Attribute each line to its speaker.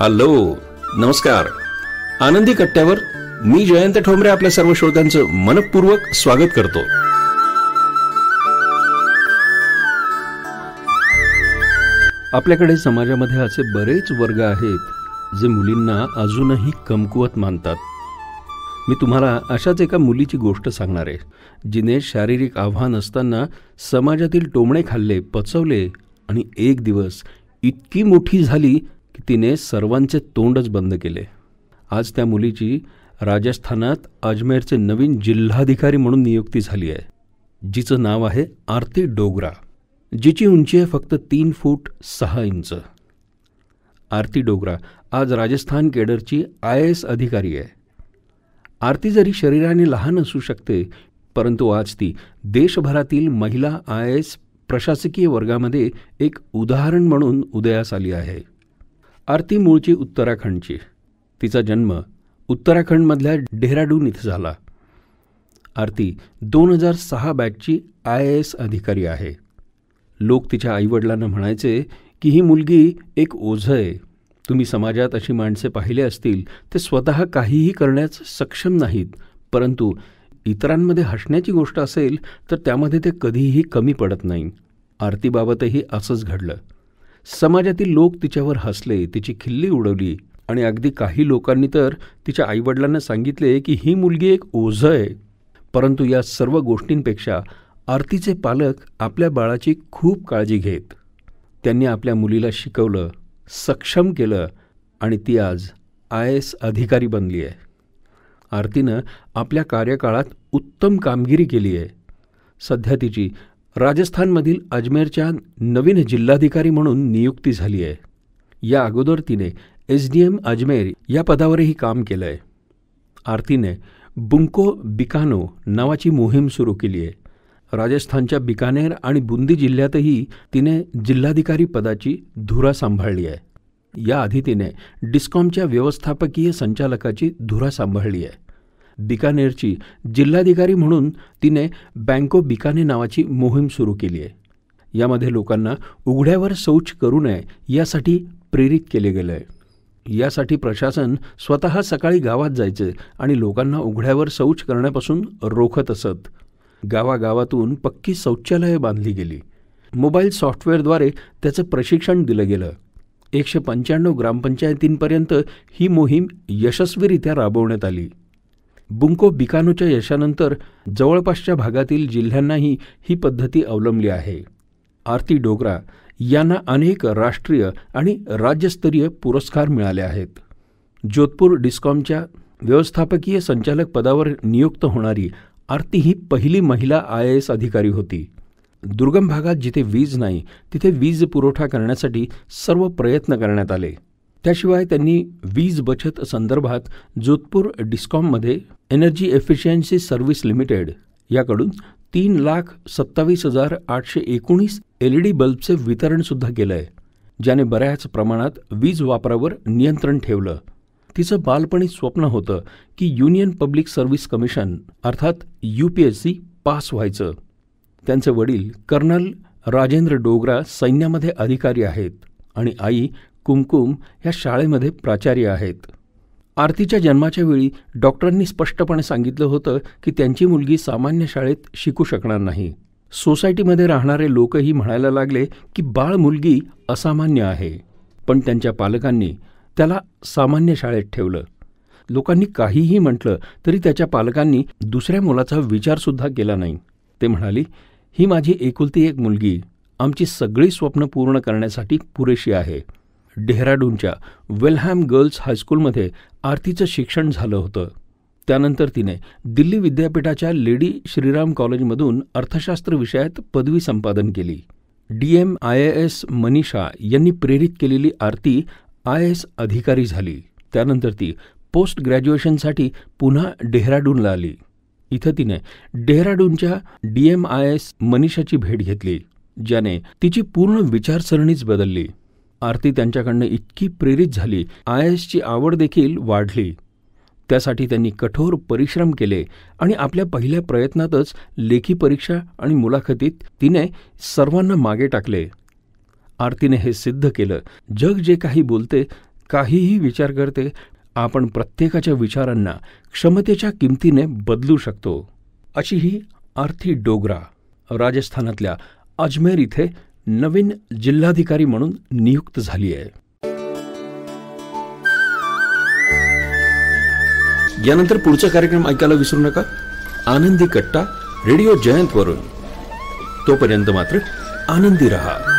Speaker 1: hello नमस्कार आनंदी कट्ट्यावर मी जयंत ठोंबरे आपल्या सर्व श्रोत्यांचं मनपूर्वक स्वागत करतो आपल्याकडे समाजामध्ये असे बरेच वर्ग आहेत जे मुलींना अजूनही कमकुवत मानतात मी तुम्हाला अशाच एका मुलीची गोष्ट सांगणार आहे जिने शारीरिक आव्हान असताना समाजातील टोमणे खाल्ले पचवले आणि एक दिवस इतकी मोठी झाली की तिने सर्वांचे तोंडच बंद केले आज त्या मुलीची राजस्थानात अजमेरचे नवीन जिल्हाधिकारी म्हणून नियुक्ती झाली आहे जिचं नाव आहे आरती डोगरा जिची उंची आहे फक्त तीन फूट सहा इंच आरती डोगरा आज राजस्थान केडरची आय एस अधिकारी आहे आरती जरी शरीराने लहान असू शकते परंतु आज ती देशभरातील महिला आय एस प्रशासकीय वर्गामध्ये एक उदाहरण म्हणून उदयास आली आहे आरती मूळची उत्तराखंडची तिचा जन्म उत्तराखंडमधल्या डेहराडून इथं झाला आरती दोन हजार सहा बॅचची आय ए एस अधिकारी आहे लोक तिच्या आईवडिलांना म्हणायचे की ही मुलगी एक ओझ आहे तुम्ही समाजात अशी माणसे पाहिले असतील ते स्वतः काहीही करण्यास सक्षम नाहीत परंतु इतरांमध्ये हसण्याची गोष्ट असेल तर त्यामध्ये ते कधीही कमी पडत नाही आरतीबाबतही असंच घडलं समाजातील लोक तिच्यावर हसले तिची खिल्ली उडवली आणि अगदी काही लोकांनी तर तिच्या आईवडिलांना सांगितले की ही मुलगी एक ओझ आहे परंतु या सर्व गोष्टींपेक्षा आरतीचे पालक आपल्या बाळाची खूप काळजी घेत त्यांनी आपल्या मुलीला शिकवलं सक्षम केलं आणि ती आज आय एस अधिकारी बनली आहे आरतीनं आपल्या कार्यकाळात उत्तम कामगिरी केली आहे सध्या तिची राजस्थानमधील अजमेरच्या नवीन जिल्हाधिकारी म्हणून नियुक्ती झाली आहे या अगोदर तिने एस डी एम अजमेर या पदावरही काम केलं आहे आरतीने बुंको बिकानो नावाची मोहीम सुरू केली आहे राजस्थानच्या बिकानेर आणि बुंदी जिल्ह्यातही तिने जिल्हाधिकारी पदाची धुरा सांभाळली आहे याआधी तिने डिस्कॉमच्या व्यवस्थापकीय संचालकाची धुरा सांभाळली आहे बिकानेरची जिल्हाधिकारी म्हणून तिने बँको बिकाने नावाची मोहीम सुरू केली आहे यामध्ये लोकांना उघड्यावर शौच करू नये यासाठी प्रेरित केले गेले आहे यासाठी प्रशासन स्वतः सकाळी गावात जायचे आणि लोकांना उघड्यावर शौच करण्यापासून रोखत असत गावागावातून पक्की शौचालये बांधली गेली मोबाईल सॉफ्टवेअरद्वारे त्याचं प्रशिक्षण दिलं गेलं एकशे पंच्याण्णव ग्रामपंचायतींपर्यंत ही मोहीम यशस्वीरित्या राबवण्यात आली बुंको बिकानोच्या यशानंतर जवळपासच्या भागातील जिल्ह्यांनाही ही पद्धती अवलंबली आहे आरती डोगरा यांना अनेक राष्ट्रीय आणि राज्यस्तरीय पुरस्कार मिळाले आहेत जोधपूर डिस्कॉमच्या व्यवस्थापकीय संचालक पदावर नियुक्त होणारी आरती ही पहिली महिला आय एस अधिकारी होती दुर्गम भागात जिथे वीज नाही तिथे वीज पुरवठा करण्यासाठी सर्व प्रयत्न करण्यात आले त्याशिवाय त्यांनी वीज बचत संदर्भात जोधपूर डिस्कॉममध्ये एनर्जी एफिशियन्सी सर्व्हिस लिमिटेड याकडून तीन लाख सत्तावीस हजार आठशे एकोणीस एल ई डी बल्बचे वितरणसुद्धा केलं आहे ज्याने बऱ्याच प्रमाणात वीज वापरावर नियंत्रण ठेवलं तिचं बालपणी स्वप्न होतं की युनियन पब्लिक सर्व्हिस कमिशन अर्थात यू पास व्हायचं त्यांचे वडील कर्नल राजेंद्र डोगरा सैन्यामध्ये अधिकारी आहेत आणि आई कुमकुम ह्या शाळेमध्ये प्राचार्य आहेत आरतीच्या जन्माच्या वेळी डॉक्टरांनी स्पष्टपणे सांगितलं होतं की त्यांची मुलगी सामान्य शाळेत शिकू शकणार नाही सोसायटीमध्ये राहणारे लोकही म्हणायला लागले की बाळ मुलगी असामान्य आहे पण त्यांच्या पालकांनी त्याला सामान्य शाळेत ठेवलं लोकांनी काहीही म्हटलं तरी त्याच्या पालकांनी दुसऱ्या मुलाचा विचारसुद्धा केला नाही ते म्हणाली ही माझी एकुलती एक मुलगी आमची सगळी स्वप्न पूर्ण करण्यासाठी पुरेशी आहे डेहराडूनच्या वेलहॅम गर्ल्स हायस्कूलमध्ये आरतीचं शिक्षण झालं होतं त्यानंतर तिने दिल्ली विद्यापीठाच्या लेडी श्रीराम कॉलेजमधून अर्थशास्त्र विषयात पदवी संपादन केली D M I S Manisha यांनी प्रेरित केलेली आरती आय एस अधिकारी झाली त्यानंतर ती पोस्ट ग्रॅज्युएशनसाठी पुन्हा डेहराडूनला आली इथं तिने डेहराडूनच्या डी एम आय एस मनीषाची भेट घेतली ज्याने तिची पूर्ण विचारसरणीच बदलली आरती त्यांच्याकडनं इतकी प्रेरित झाली आय एसची आवड देखील वाढली त्यासाठी त्यांनी कठोर परिश्रम केले आणि आपल्या पहिल्या प्रयत्नातच लेखी परीक्षा आणि मुलाखतीत तिने सर्वांना मागे टाकले आरतीने हे सिद्ध केलं जग जे काही बोलते काहीही विचार करते आपण प्रत्येकाच्या विचारांना क्षमतेच्या किमतीने बदलू शकतो अशी ही आरती डोगरा राजस्थानातल्या अजमेर इथे नवीन जिल्हाधिकारी म्हणून नियुक्त झाली आहे यानंतर पुढचा कार्यक्रम ऐकायला विसरू नका आनंदी कट्टा रेडिओ जयंतवरून तोपर्यंत मात्र आनंदी रहा